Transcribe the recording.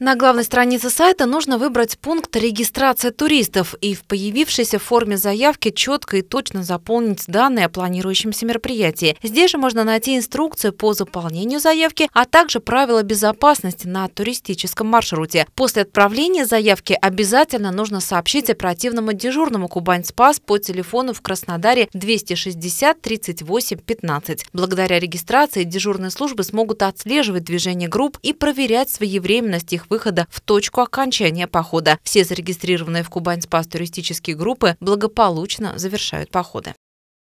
На главной странице сайта нужно выбрать пункт регистрации туристов и в появившейся форме заявки четко и точно заполнить данные о планирующемся мероприятии. Здесь же можно найти инструкцию по заполнению заявки, а также правила безопасности на туристическом маршруте. После отправления заявки обязательно нужно сообщить оперативному дежурному Кубань-Спас по телефону в Краснодаре 260 38 15. Благодаря регистрации дежурные службы смогут отслеживать движение групп и проверять своевременность их выхода в точку окончания похода. Все зарегистрированные в Кубань-Спас туристические группы благополучно завершают походы.